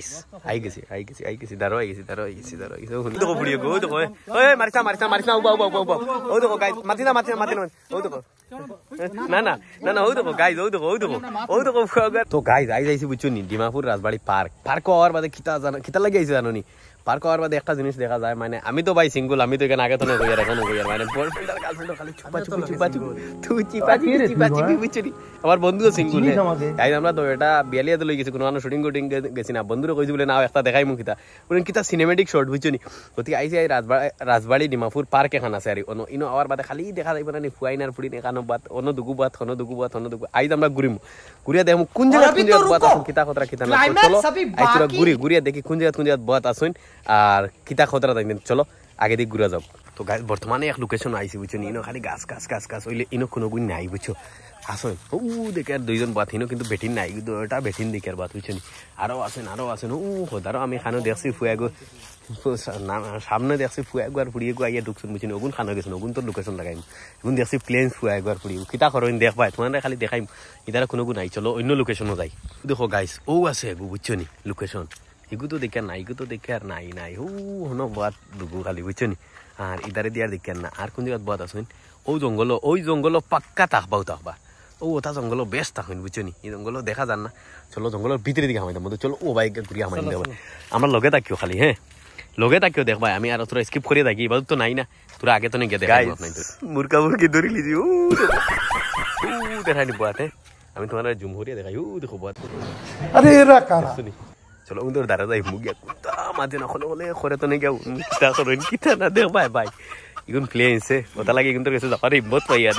나이스. 아이그지, 아이그지, 아이그지. 나로 아이그지, 나로 아이그지, 나로 아이그지. 어디고 불리고, 어디고? 어이 마리타, 마리타, 마리타. 오바, 오바, 오바, 오바. 어디고 가이? 마티나, 마티나, 마티나. 어디고? 나나, 나나. 어디고 가이? 어디고, 어디고? 어디고 가이? 또 가이, 아이다 이제 부추님. 디마푸르 라즈바리 파크. 파크 어디 봐도 기타 자나, 기타 라게 이제 자노니. Park হওয়ার বাদে একটা জিনিস দেখা যায় মানে আমি তো ভাই সিঙ্গুল আমি তো এখানে আগে তো নই আর এখনো কই আর মানে খালি চুপা চুপি চুপা চুপি তুই চিপা চিপি চিপা চিপি বুঝছিস আমার বন্ধুও সিঙ্গুল তাই আমরা তো এটা বিয়ালিয়া লই গেছি কোনো মানুষ শুটিং গুটিং গেছি না বন্ধুরা কইছি বলে না একটা দেখাই মুখিতা বলেন কিতা সিনেমেটিক শট বুঝছিস গতি আইছি আই রাজবাড়ি রাজবাড়ি ডিমাপুর পার্ক এখান আছে আর অন ইনো আমার বাদে খালি দেখা যাইব মানে না ফুয়াইনার ফুড়ি এখানো বাদ অন দুগু বাদ হন দুগু বাদ হন দুগু আইজ আমরা ঘুরিম ঘুরিয়া দেখো কোন জায়গা বাদ জায়গা আছে কিতা কথা কিতা না চলো আই তোরা ঘুরি ঘুরিয়া দেখি কোন জায়গা বাদ জায়গা আর কিতা খতরা তাই চলো আগে দিক ঘুরা যাও তো গাছ বর্তমানে এক লোকেশন আইসি বুঝছো ইনো খালি গাছ গাছ গাছ গাছ হইলে ইনো কোনো গুণ নাই বুঝছো আসেন ও দেখে আর দুইজন বাত হিনো কিন্তু বেটিন নাই দুটা বেটিন দেখে আর বাত বুঝছেন আরও আসেন আরও আসেন ও হদারও আমি খানো দেখছি গো সামনে দেখছি গো আর ফুড়িয়ে গো আইয়া ঢুকছেন বুঝছেন ওগুন খানো গেছেন ওগুন তোর লোকেশন লাগাইম এখন দেখছি প্লেন গো আর ফুড়িয়ে কিতা করো দেখবাই তোমার খালি দেখাইম ইদারা কোনো গুণ নাই চলো অন্য লোকেশনও যাই দেখো গাইস ও আছে বুঝছো নি লোকেশন এগু তো দেখার না এগু তো দেখে আর নাই নাই হু হনো বাদ দুগু খালি বুঝছো নি আর ইদারে দিয়ার দেখার না আর কোন জায়গা বাদ আসুন ও জঙ্গল ওই জঙ্গল পাক্কা তাহবাও তাহবা ও ওটা জঙ্গল বেশ থাকুন বুঝছো নি এই জঙ্গল দেখা যান না চলো জঙ্গলের ভিতরে দিকে হামাই মধ্যে চলো ও বাইক ঘুরিয়ে হামাই দেবো আমরা লগে তাকিও খালি হ্যাঁ লগে তাকিও দেখ ভাই আমি আর তোরা স্কিপ করে থাকি এবার তো নাই না তোরা আগে তো নিয়ে দেখা মুরকা মুরকি ধরে লিজি ও দেখানি নি বাতে আমি তোমার জুম হরিয়া দেখাই ও দেখো বাত আরে এরা কারা চলো উন্দর দ্বারা যাই মুগিয়া কুতা মাঝে না হলে হলে খরে তো নেই কিতা করেন কিতা না দেখ ভাই ভাই ইগুন প্লে আইছে ওটা লাগে কিন্তু গেছে যাবার হিম্মত পাই আর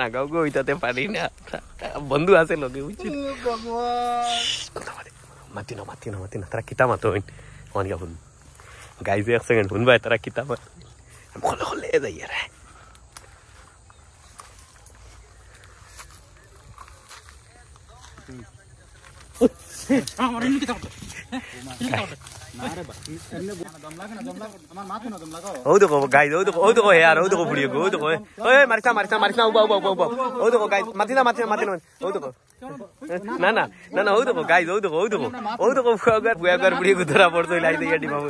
নাগাও গো ওইটাতে পারি না বন্ধু আছে লগে বুঝছি মাতি না মাতি না মাতি না তারা কিতা মাতো হইন অন গা শুন এক সেকেন্ড শুন ভাই তারা কিতা মাত হলে হলে যাই আর আমার কিতা ওদেখো গাই ওদেখো হে আর ওদেখো বুড়ি গো ওদেখো এ মারিসা মারিসা মারিসা উবা উবা উবা ওদেখো গাই মাতি না মাতি না মাতি না ওদেখো না না না না ওদেখো গাই ওদেখো ওদেখো ওদেখো ফুয়াগার ফুয়াগার বুড়ি গো ধরা পড়তো লাই দে ইয়াডি বাবু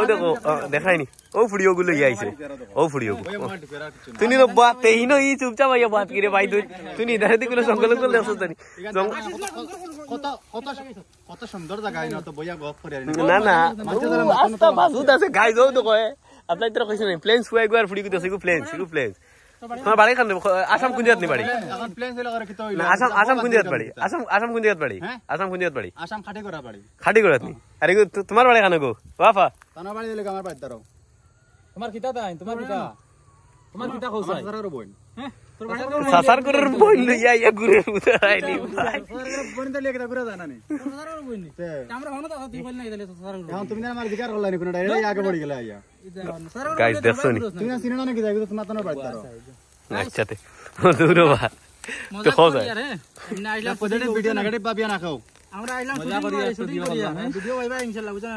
ওদেখো দেখাই নি ও ফুড়িও গুলো ই আইছে ও ফুড়িও গো তুমি নো বাত তেই নো ই চুপচাপ আইয়া বাত কিরে ভাই তুমি ধরে দিগুলো সঙ্গলগুলো দেখছ তুমি তোমার বাড়ি খান আসাম কোন জায়গাত নি আসাম কোন জায়গাত বাড়ি আসাম আসাম কোন জায়গাত বাড়ি আসাম কোন জায়গাত বাড়ি আসাম খাটি করা বাড়ি গো বাড়ি তোমার কিতা তাই তোমার কিতা তোমার কিটা খাওছ আমার সারার বোন হ্যাঁ সাসার করার বোন লইয়া ইয়া ঘুরে ঘুরে আইলি ভাই আমরা হন তো তুই নাই দিলে সাসার এখন তুমি না আমার দিকার হল নাই কোন ডাইরেক্ট আগে পড়ি গেল আইয়া গাইস দেখছো তুমি না সিনেমা নাকি আচ্ছা, যাইবি তো তোমার বাড়ি তারো আচ্ছা তে বা তো খাও যায় হ্যাঁ? না আইলা পজিটিভ ভিডিও নাগাটি পাবিয়া না খাও আমরা আইলাম হ্যাঁ? হ্যাঁ? ভিডিও ভাই ভাই ইনশাআল্লাহ বুঝানা